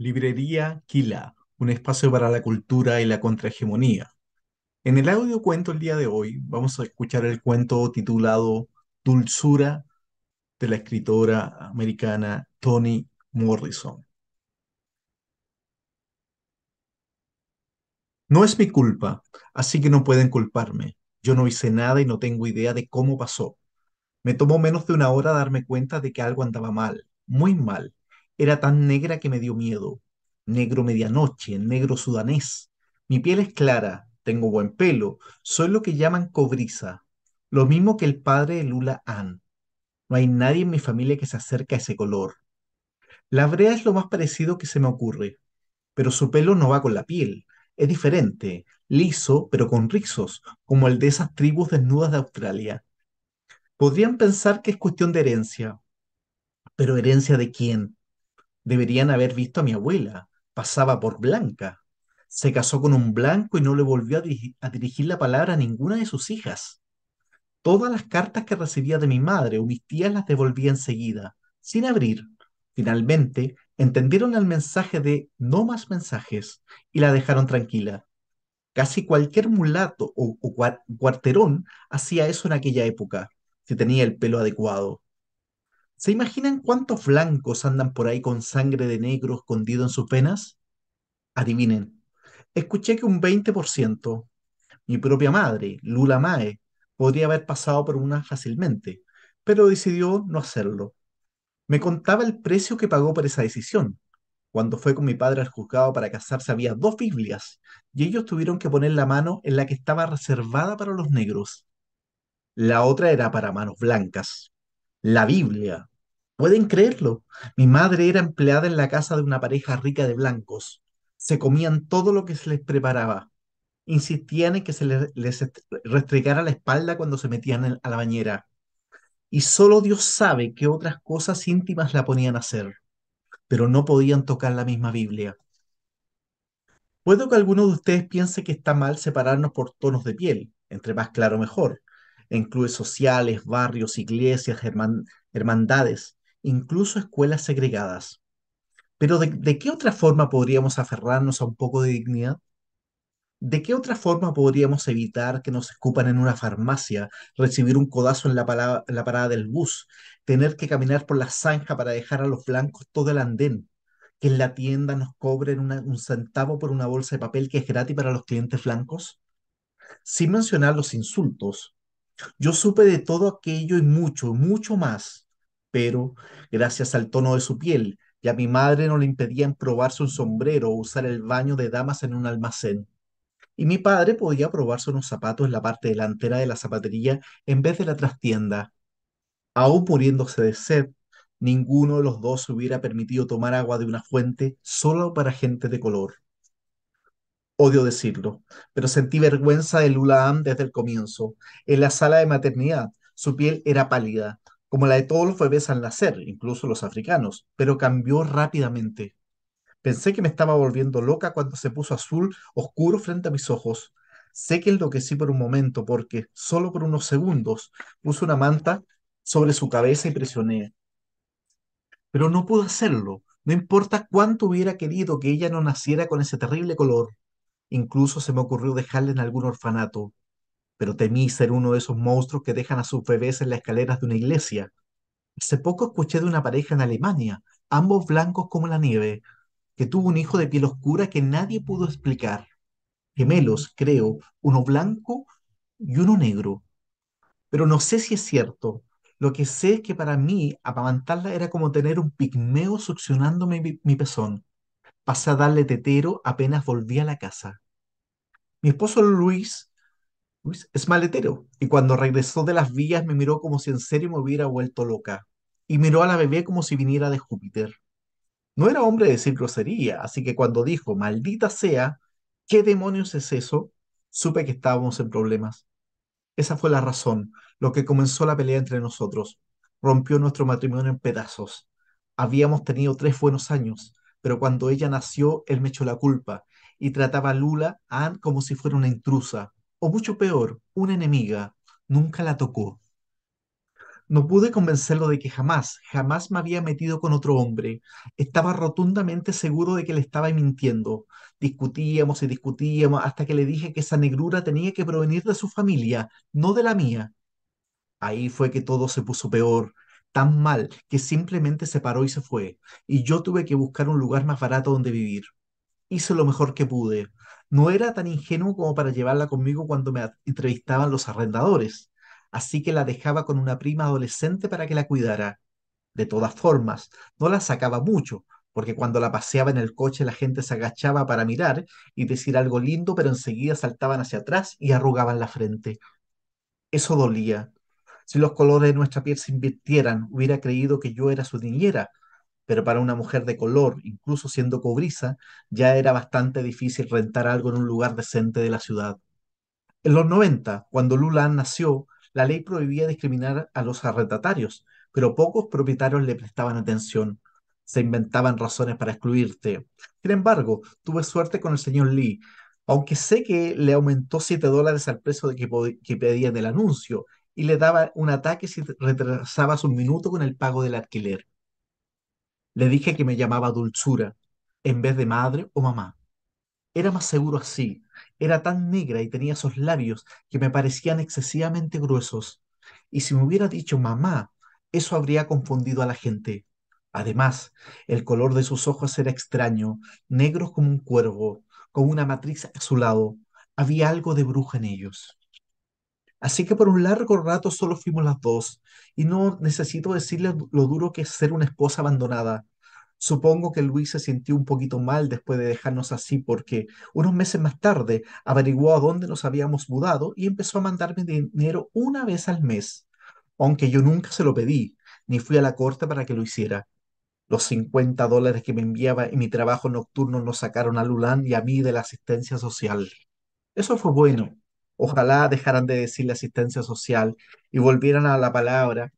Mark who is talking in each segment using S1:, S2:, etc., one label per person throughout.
S1: Librería Quila, un espacio para la cultura y la contrahegemonía. En el audio cuento el día de hoy vamos a escuchar el cuento titulado Dulzura de la escritora americana Toni Morrison. No es mi culpa, así que no pueden culparme. Yo no hice nada y no tengo idea de cómo pasó. Me tomó menos de una hora darme cuenta de que algo andaba mal, muy mal, era tan negra que me dio miedo. Negro medianoche, negro sudanés. Mi piel es clara, tengo buen pelo, soy lo que llaman cobriza, lo mismo que el padre de Lula Ann. No hay nadie en mi familia que se acerque a ese color. La brea es lo más parecido que se me ocurre, pero su pelo no va con la piel, es diferente, liso, pero con rizos, como el de esas tribus desnudas de Australia. Podrían pensar que es cuestión de herencia, pero herencia de quién? Deberían haber visto a mi abuela. Pasaba por blanca. Se casó con un blanco y no le volvió a, dirigir la palabra a ninguna de sus hijas. Todas las cartas que recibía de mi madre o mis tías las devolvía enseguida, sin abrir. Finalmente, entendieron el mensaje de no más mensajes y la dejaron tranquila. Casi cualquier mulato o, o cuarterón hacía eso en aquella época, si tenía el pelo adecuado. ¿Se imaginan cuántos blancos andan por ahí con sangre de negro escondido en sus venas? Adivinen. Escuché que un 20%, mi propia madre, Lula Mae, podría haber pasado por una fácilmente, pero decidió no hacerlo. Me contaba el precio que pagó por esa decisión. Cuando fue con mi padre al juzgado para casarse había dos Biblias y ellos tuvieron que poner la mano en la que estaba reservada para los negros. La otra era para manos blancas. La Biblia, Pueden creerlo. Mi madre era empleada en la casa de una pareja rica de blancos. Se comían todo lo que se les preparaba. Insistían en que se les, restregara la espalda cuando se metían a la bañera. Y solo Dios sabe qué otras cosas íntimas la ponían a hacer. Pero no podían tocar la misma Biblia. Puedo que alguno de ustedes piense que está mal separarnos por tonos de piel, entre más claro mejor, en clubes sociales, barrios, iglesias, hermandades, incluso escuelas segregadas. Pero de, qué otra forma podríamos aferrarnos a un poco de dignidad? ¿De qué otra forma podríamos evitar que nos escupan en una farmacia, recibir un codazo en la, parada del bus, tener que caminar por la zanja para dejar a los blancos todo el andén, que en la tienda nos cobren un centavo por una bolsa de papel que es gratis para los clientes blancos? Sin mencionar los insultos, yo supe de todo aquello y mucho, mucho más pero gracias al tono de su piel, y mi madre no le impedían probarse un sombrero o usar el baño de damas en un almacén. Y mi padre podía probarse unos zapatos en la parte delantera de la zapatería en vez de la trastienda. Aún muriéndose de sed, ninguno de los dos se hubiera permitido tomar agua de una fuente solo para gente de color. Odio decirlo, pero sentí vergüenza de Am desde el comienzo. En la sala de maternidad, su piel era pálida, como la de todos los bebés al nacer, incluso los africanos, pero cambió rápidamente. Pensé que me estaba volviendo loca cuando se puso azul oscuro frente a mis ojos. Sé que enloquecí por un momento porque, solo por unos segundos, puse una manta sobre su cabeza y presioné. Pero no pude hacerlo, no importa cuánto hubiera querido que ella no naciera con ese terrible color. Incluso se me ocurrió dejarla en algún orfanato, pero temí ser uno de esos monstruos que dejan a sus bebés en las escaleras de una iglesia. Hace poco escuché de una pareja en Alemania, ambos blancos como la nieve, que tuvo un hijo de piel oscura que nadie pudo explicar. Gemelos, creo, uno blanco y uno negro. Pero no sé si es cierto. Lo que sé es que para mí apamantarla era como tener un pigmeo succionándome mi, mi pezón. Pasé a darle tetero apenas volví a la casa. Mi esposo Luis es maletero. Y cuando regresó de las vías me miró como si en serio me hubiera vuelto loca. Y miró a la bebé como si viniera de Júpiter. No era hombre de decir grosería, así que cuando dijo, maldita sea, ¿qué demonios es eso? Supe que estábamos en problemas. Esa fue la razón, lo que comenzó la pelea entre nosotros. Rompió nuestro matrimonio en pedazos. Habíamos tenido tres buenos años, pero cuando ella nació, él me echó la culpa y trataba a Lula, como si fuera una intrusa o mucho peor, una enemiga, nunca la tocó. No pude convencerlo de que jamás, jamás me había metido con otro hombre. Estaba rotundamente seguro de que le estaba mintiendo. Discutíamos y discutíamos hasta que le dije que esa negrura tenía que provenir de su familia, no de la mía. Ahí fue que todo se puso peor, tan mal que simplemente se paró y se fue, y yo tuve que buscar un lugar más barato donde vivir. Hice lo mejor que pude, no era tan ingenuo como para llevarla conmigo cuando me entrevistaban los arrendadores, así que la dejaba con una prima adolescente para que la cuidara. De todas formas, no la sacaba mucho, porque cuando la paseaba en el coche la gente se agachaba para mirar y decir algo lindo, pero enseguida saltaban hacia atrás y arrugaban la frente. Eso dolía. Si los colores de nuestra piel se invirtieran, hubiera creído que yo era su niñera, pero para una mujer de color, incluso siendo cobriza, ya era bastante difícil rentar algo en un lugar decente de la ciudad. En los 90, cuando Lula nació, la ley prohibía discriminar a los arrendatarios, pero pocos propietarios le prestaban atención. Se inventaban razones para excluirte. Sin embargo, tuve suerte con el señor Lee, aunque sé que le aumentó 7 dólares al precio de que, que pedía del anuncio y le daba un ataque si retrasaba un minuto con el pago del alquiler. Le dije que me llamaba dulzura en vez de madre o mamá. Era más seguro así. Era tan negra y tenía esos labios que me parecían excesivamente gruesos. Y si me hubiera dicho mamá, eso habría confundido a la gente. Además, el color de sus ojos era extraño, negros como un cuervo, con una matriz azulado. Había algo de bruja en ellos. Así que por un largo rato solo fuimos las dos, y no necesito decirle lo duro que es ser una esposa abandonada. Supongo que Luis se sintió un poquito mal después de dejarnos así porque unos meses más tarde averiguó a dónde nos habíamos mudado y empezó a mandarme dinero una vez al mes, aunque yo nunca se lo pedí, ni fui a la corte para que lo hiciera. Los 50 dólares que me enviaba en mi trabajo nocturno nos sacaron a Lulán y a mí de la asistencia social. Eso fue bueno, Ojalá dejaran de decir la asistencia social y volvieran a la palabra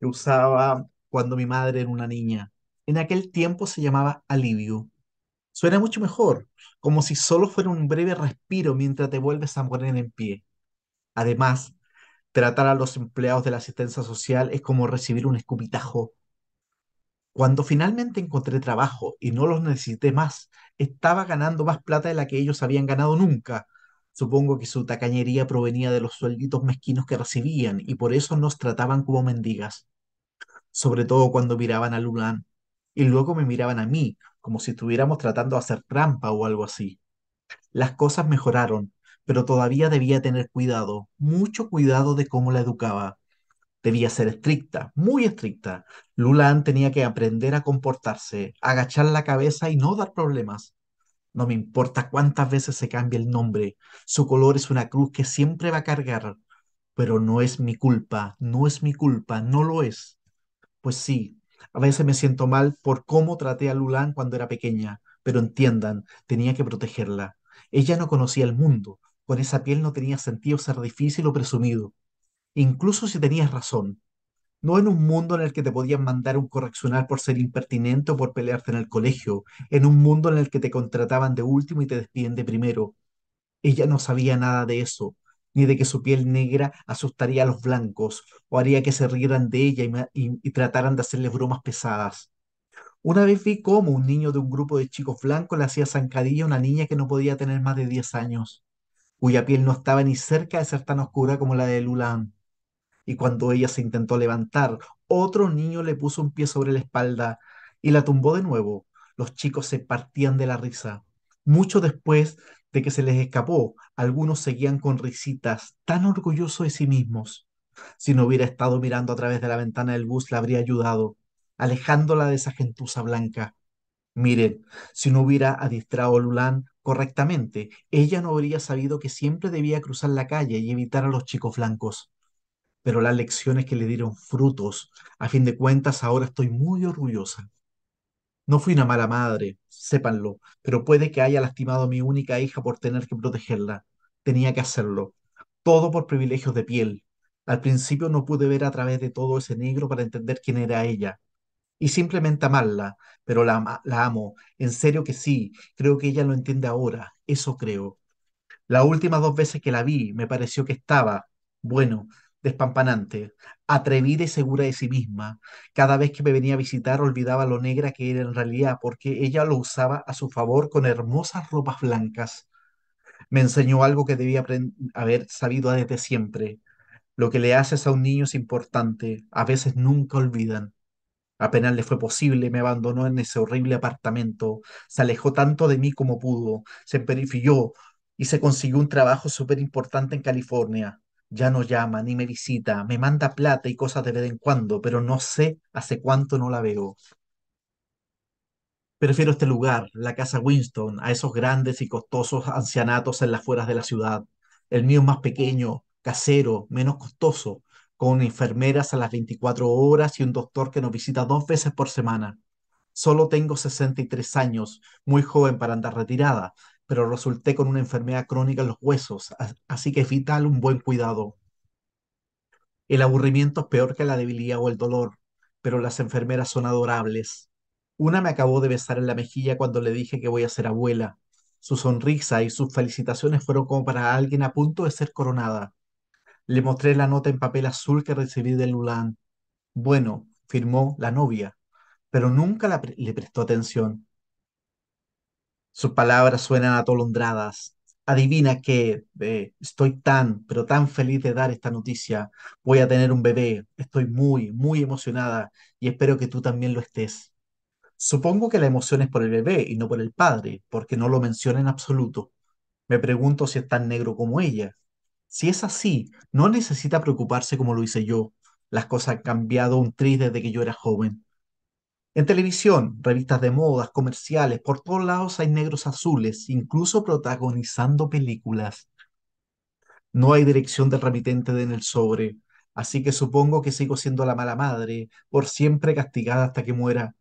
S1: que usaba cuando mi madre era una niña. En aquel tiempo se llamaba alivio. Suena mucho mejor, como si solo fuera un breve respiro mientras te vuelves a poner en pie. Además, tratar a los empleados de la asistencia social es como recibir un escupitajo. Cuando finalmente encontré trabajo y no los necesité más, estaba ganando más plata de la que ellos habían ganado nunca. Supongo que su tacañería provenía de los suelditos mezquinos que recibían y por eso nos trataban como mendigas, sobre todo cuando miraban a Lulan y luego me miraban a mí, como si estuviéramos tratando de hacer trampa o algo así. Las cosas mejoraron, pero todavía debía tener cuidado, mucho cuidado de cómo la educaba. Debía ser estricta, muy estricta. Lulan tenía que aprender a comportarse, agachar la cabeza y no dar problemas. No me importa cuántas veces se cambie el nombre, su color es una cruz que siempre va a cargar, pero no es mi culpa, no es mi culpa, no lo es. Pues sí, a veces me siento mal por cómo traté a Lulán cuando era pequeña, pero entiendan, tenía que protegerla. Ella no conocía el mundo, con esa piel no tenía sentido ser difícil o presumido. Incluso si tenías razón, no en un mundo en el que te podían mandar un correccional por ser impertinente o por pelearte en el colegio, en un mundo en el que te contrataban de último y te despiden de primero. Ella no sabía nada de eso, ni de que su piel negra asustaría a los blancos o haría que se rieran de ella y, trataran de hacerle bromas pesadas. Una vez vi cómo un niño de un grupo de chicos blancos le hacía zancadilla a una niña que no podía tener más de 10 años, cuya piel no estaba ni cerca de ser tan oscura como la de Lulan y cuando ella se intentó levantar, otro niño le puso un pie sobre la espalda y la tumbó de nuevo. Los chicos se partían de la risa. Mucho después de que se les escapó, algunos seguían con risitas, tan orgullosos de sí mismos. Si no hubiera estado mirando a través de la ventana del bus, la habría ayudado, alejándola de esa gentuza blanca. Miren, si no hubiera adiestrado a Lulán correctamente, ella no habría sabido que siempre debía cruzar la calle y evitar a los chicos blancos pero las lecciones que le dieron frutos. A fin de cuentas, ahora estoy muy orgullosa. No fui una mala madre, sépanlo, pero puede que haya lastimado a mi única hija por tener que protegerla. Tenía que hacerlo. Todo por privilegios de piel. Al principio no pude ver a través de todo ese negro para entender quién era ella. Y simplemente amarla, pero la, la amo. En serio que sí, creo que ella lo entiende ahora. Eso creo. Las últimas dos veces que la vi, me pareció que estaba, bueno, despampanante, atrevida y segura de sí misma. Cada vez que me venía a visitar olvidaba lo negra que era en realidad, porque ella lo usaba a su favor con hermosas ropas blancas. Me enseñó algo que debía haber sabido desde siempre. Lo que le haces a un niño es importante, a veces nunca olvidan. Apenas le fue posible, me abandonó en ese horrible apartamento, se alejó tanto de mí como pudo, se perifió y se consiguió un trabajo súper importante en California, ya no llama, ni me visita, me manda plata y cosas de vez en cuando, pero no sé hace cuánto no la veo. Prefiero este lugar, la casa Winston, a esos grandes y costosos ancianatos en las fueras de la ciudad. El mío es más pequeño, casero, menos costoso, con enfermeras a las 24 horas y un doctor que nos visita dos veces por semana. Solo tengo 63 años, muy joven para andar retirada, pero resulté con una enfermedad crónica en los huesos, así que es vital un buen cuidado. El aburrimiento es peor que la debilidad o el dolor, pero las enfermeras son adorables. Una me acabó de besar en la mejilla cuando le dije que voy a ser abuela. Su sonrisa y sus felicitaciones fueron como para alguien a punto de ser coronada. Le mostré la nota en papel azul que recibí del Lulán. Bueno, firmó la novia, pero nunca le prestó atención. Sus palabras suenan atolondradas. Adivina que eh, estoy tan, pero tan feliz de dar esta noticia. Voy a tener un bebé. Estoy muy, muy emocionada y espero que tú también lo estés. Supongo que la emoción es por el bebé y no por el padre, porque no lo menciona en absoluto. Me pregunto si es tan negro como ella. Si es así, no necesita preocuparse como lo hice yo. Las cosas han cambiado un triste desde que yo era joven. En televisión, revistas de modas, comerciales, por todos lados hay negros azules, incluso protagonizando películas. No hay dirección del remitente en el sobre, así que supongo que sigo siendo la mala madre, por siempre castigada hasta que muera,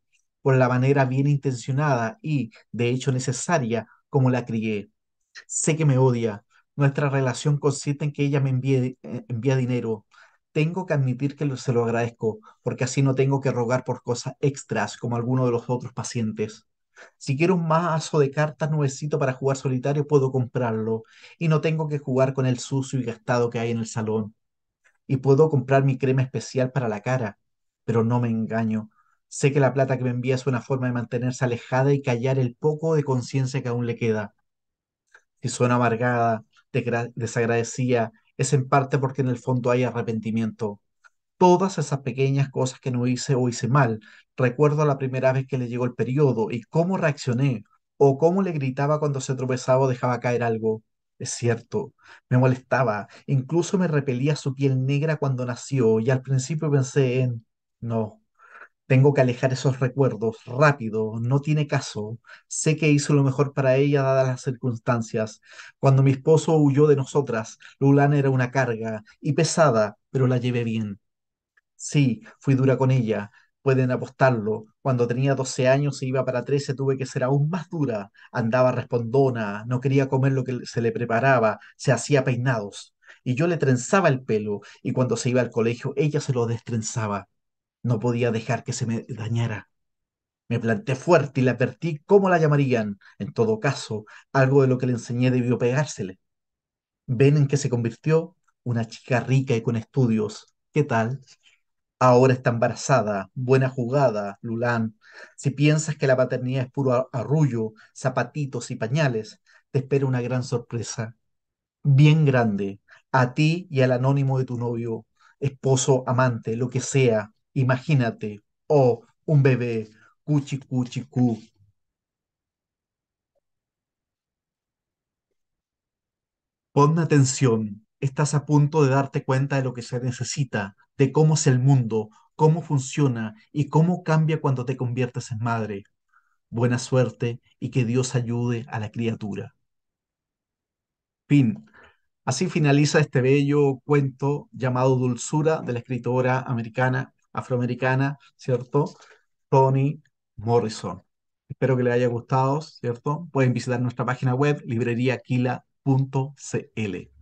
S1: por la manera bien intencionada y, de hecho, necesaria como la crié. Sé que me odia. Nuestra relación consiste en que ella me envíe, eh, envía dinero, tengo que admitir que se lo agradezco, porque así no tengo que rogar por cosas extras como alguno de los otros pacientes. Si quiero un mazo de cartas nuevecito para jugar solitario, puedo comprarlo y no tengo que jugar con el sucio y gastado que hay en el salón. Y puedo comprar mi crema especial para la cara, pero no me engaño. Sé que la plata que me envía es una forma de mantenerse alejada y callar el poco de conciencia que aún le queda. Si suena amargada, desagradecida es en parte porque en el fondo hay arrepentimiento. Todas esas pequeñas cosas que no hice o hice mal, recuerdo la primera vez que le llegó el periodo y cómo reaccioné o cómo le gritaba cuando se tropezaba o dejaba caer algo. Es cierto, me molestaba, incluso me repelía su piel negra cuando nació y al principio pensé en, no, tengo que alejar esos recuerdos rápido, no tiene caso. Sé que hizo lo mejor para ella dadas las circunstancias. Cuando mi esposo huyó de nosotras, Lulana era una carga y pesada, pero la llevé bien. Sí, fui dura con ella, pueden apostarlo. Cuando tenía 12 años e iba para 13 tuve que ser aún más dura. Andaba respondona, no quería comer lo que se le preparaba, se hacía peinados. Y yo le trenzaba el pelo y cuando se iba al colegio ella se lo destrenzaba. No podía dejar que se me dañara. Me planté fuerte y le advertí cómo la llamarían. En todo caso, algo de lo que le enseñé debió pegársele. Ven en que se convirtió una chica rica y con estudios. ¿Qué tal? Ahora está embarazada. Buena jugada, Lulán. Si piensas que la paternidad es puro arrullo, zapatitos y pañales, te espera una gran sorpresa. Bien grande. A ti y al anónimo de tu novio, esposo, amante, lo que sea, Imagínate, oh, un bebé, cuchi, cuchi, Pon atención, estás a punto de darte cuenta de lo que se necesita, de cómo es el mundo, cómo funciona y cómo cambia cuando te conviertes en madre. Buena suerte y que Dios ayude a la criatura. Fin. Así finaliza este bello cuento llamado Dulzura de la escritora americana afroamericana, ¿cierto? Tony Morrison. Espero que les haya gustado, ¿cierto? Pueden visitar nuestra página web, libreríaquila.cl.